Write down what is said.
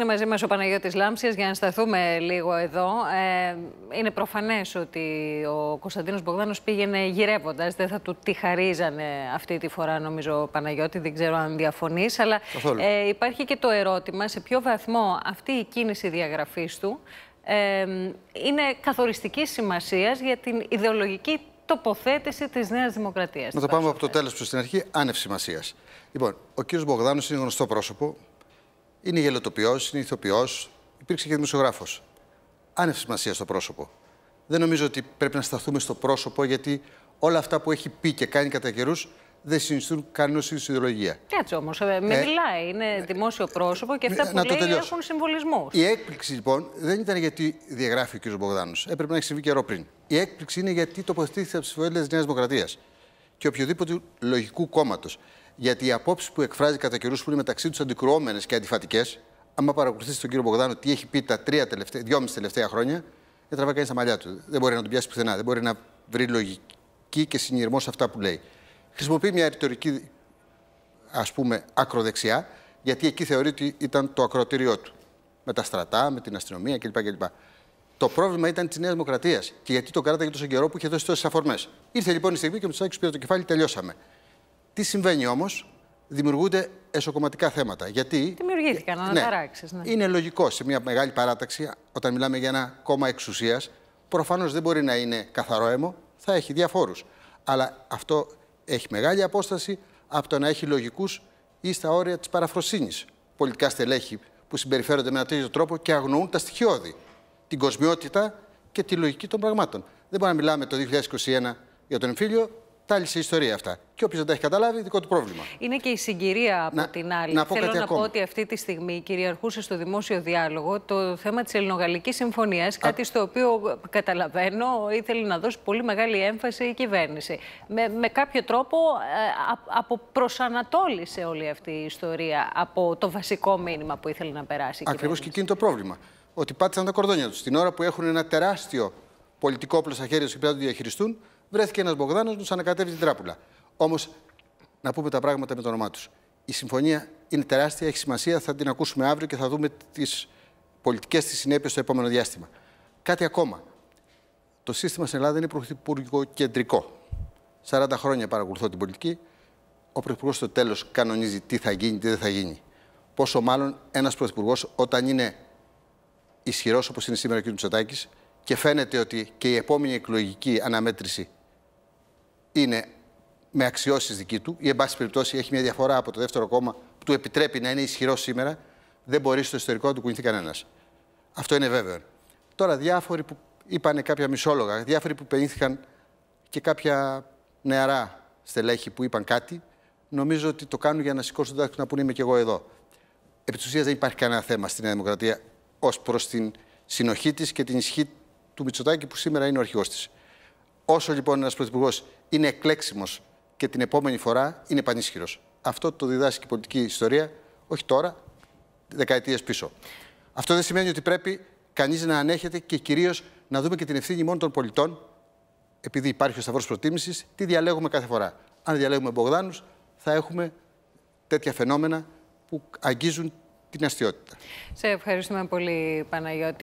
Είναι μαζί μας ο Παναγιώτης Λάμψης για να σταθούμε λίγο εδώ. Ε, είναι προφανές ότι ο Κωνσταντίνος Μπογδάνος πήγαινε γυρεύοντας. Δεν θα του τη χαρίζανε αυτή τη φορά νομίζω ο Παναγιώτη, δεν ξέρω αν διαφωνείς. Αλλά ε, υπάρχει και το ερώτημα σε ποιο βαθμό αυτή η κίνηση διαγραφής του ε, είναι καθοριστικής σημασίας για την ιδεολογική τοποθέτηση της Νέας Δημοκρατίας. Να το πάμε από το τέλος προς την αρχή, άνευ σημασίας. Λοιπόν, ο κύριος Μπογδάνος είναι γνωστό πρόσωπο, είναι γελοτοποιός, είναι ηθοποιός, υπήρξε και δημοσιογράφος. Άνευ σημασίας στο πρόσωπο. Δεν νομίζω ότι πρέπει να σταθούμε στο πρόσωπο, γιατί όλα αυτά που έχει πει και κάνει κατά καιρούς δεν συνιστούν κανένα είδου ιδεολογία. Κάτσε όμως, ε, ε, μιλάει, είναι ε, δημόσιο πρόσωπο και ε, αυτά που λέει έχουν συμβολισμό. Η έκπληξη λοιπόν δεν ήταν γιατί διαγράφει ο κ. Μπογδάνος. Έπρεπε να έχει συμβεί καιρό πριν. Η έκπληξη είναι γιατί τοποθετήθηκε από τις της Νέας Δημοκρατίας και οποιοδήποτε λογικού κόμματος γιατί οι απόψεις που εκφράζει κατά καιρούς που είναι μεταξύ τους αντικρουόμενες και αντιφατικές, άμα παρακολουθήσει τον κύριο Μπογδάνο τι έχει πει τα τρία τελευταία, δυόμιση τελευταία χρόνια, δεν τραβάει κανείς τα μαλλιά του. Δεν μπορεί να τον πιάσει πουθενά. Δεν μπορεί να βρει λογική και συνειρμό σε αυτά που λέει. Χρησιμοποιεί μια ρητορική, ας πούμε, ακροδεξιά, γιατί εκεί θεωρεί ότι ήταν το ακροτήριό του. Με τα στρατά, με την αστυνομία κλπ. Το πρόβλημα ήταν της Νέας Δημοκρατίας και γιατί τον για τόσο καιρό που είχε δώσει τόσες αφορμές. Ήρθε λοιπόν η στιγμή και του Μητσοτάκη πήρε το κεφάλι, τελειώσαμε. Τι συμβαίνει όμως, δημιουργούνται εσωκομματικά θέματα. Γιατί. Δημιουργήθηκαν ναι. αναταράξεις. Ναι. Είναι λογικό σε μια μεγάλη παράταξη, όταν μιλάμε για ένα κόμμα εξουσίας, προφανώς δεν μπορεί να είναι καθαρό αίμο, θα έχει διαφόρους. Αλλά αυτό έχει μεγάλη απόσταση από το να έχει λογικούς ή στα όρια της παραφροσύνης. Πολιτικά στελέχη που συμπεριφέρονται με ένα τέτοιο τρόπο και αγνοούν τα στοιχειώδη, την κοσμιότητα και τη λογική των πραγμάτων. Δεν μπορεί να μιλάμε το 2021 για τον εμφύλιο, τάλισε η ιστορία αυτά. Και όποιος δεν τα έχει καταλάβει, δικό του πρόβλημα. Είναι και η συγκυρία από την άλλη. Να Θέλω να πω ότι αυτή τη στιγμή κυριαρχούσε στο δημόσιο διάλογο το θέμα της Ελληνογαλλικής Συμφωνίας. Κάτι στο οποίο καταλαβαίνω ήθελε να δώσει πολύ μεγάλη έμφαση η κυβέρνηση. Με, με κάποιο τρόπο ε, αποπροσανατόλισε όλη αυτή η ιστορία από το βασικό μήνυμα που ήθελε να περάσει. Ακριβώς και εκείνη το πρόβλημα. Ότι πάτησαν τα κορδόνια τους. Την ώρα που έχουν ένα τεράστιο πολιτικό όπλο στα χέρια τους και πρέπει να διαχειριστούν, βρέθηκε ένας Μπογδάνος που τους ανακατεύει την τράπουλα. Όμως να πούμε τα πράγματα με το όνομά τους. Η συμφωνία είναι τεράστια, έχει σημασία. Θα την ακούσουμε αύριο και θα δούμε τις πολιτικές της συνέπειες στο επόμενο διάστημα. Κάτι ακόμα. Το σύστημα στην Ελλάδα είναι πρωθυπουργικό κεντρικό. 40 χρόνια παρακολουθώ την πολιτική. Ο πρωθυπουργός στο τέλος κανονίζει τι θα γίνει, τι δεν θα γίνει. Πόσο μάλλον ένας πρωθυπουργός όταν είναι ισχυρός όπως είναι σήμερα ο κ. Τσοτάκης και φαίνεται ότι και η επόμενη εκλογική αναμέτρηση είναι με αξιώσεις δική του ή, εν πάση περιπτώσει, έχει μια διαφορά από το δεύτερο κόμμα που του επιτρέπει να είναι ισχυρό σήμερα, δεν μπορεί στο ιστορικό να του κουνηθεί κανένας. Αυτό είναι βέβαιο. Τώρα, διάφοροι που είπαν κάποια μισόλογα, διάφοροι που πενήθηκαν και κάποια νεαρά στελέχη που είπαν κάτι, νομίζω ότι το κάνουν για να σηκώσουν το να πούνε είμαι και εγώ εδώ. Επί της ουσίας δεν υπάρχει κανένα θέμα στην Νέα Δημοκρατία ως προς την συνοχή της και την ισχύ του Μητσοτάκη που σήμερα είναι ο αρχηγός της. Όσο λοιπόν ένας πρωθυπουργός είναι εκλέξιμος και την επόμενη φορά είναι πανίσχυρος. Αυτό το διδάσκει η πολιτική ιστορία, όχι τώρα, δεκαετίες πίσω. Αυτό δεν σημαίνει ότι πρέπει κανείς να ανέχεται και κυρίως να δούμε και την ευθύνη μόνο των πολιτών, επειδή υπάρχει ο σταυρός προτίμησης, τι διαλέγουμε κάθε φορά. Αν διαλέγουμε Μπογδάνους, θα έχουμε τέτοια φαινόμενα που αγγίζουν την αστιότητα. Σε ευχαριστούμε πολύ, Παναγιώτη.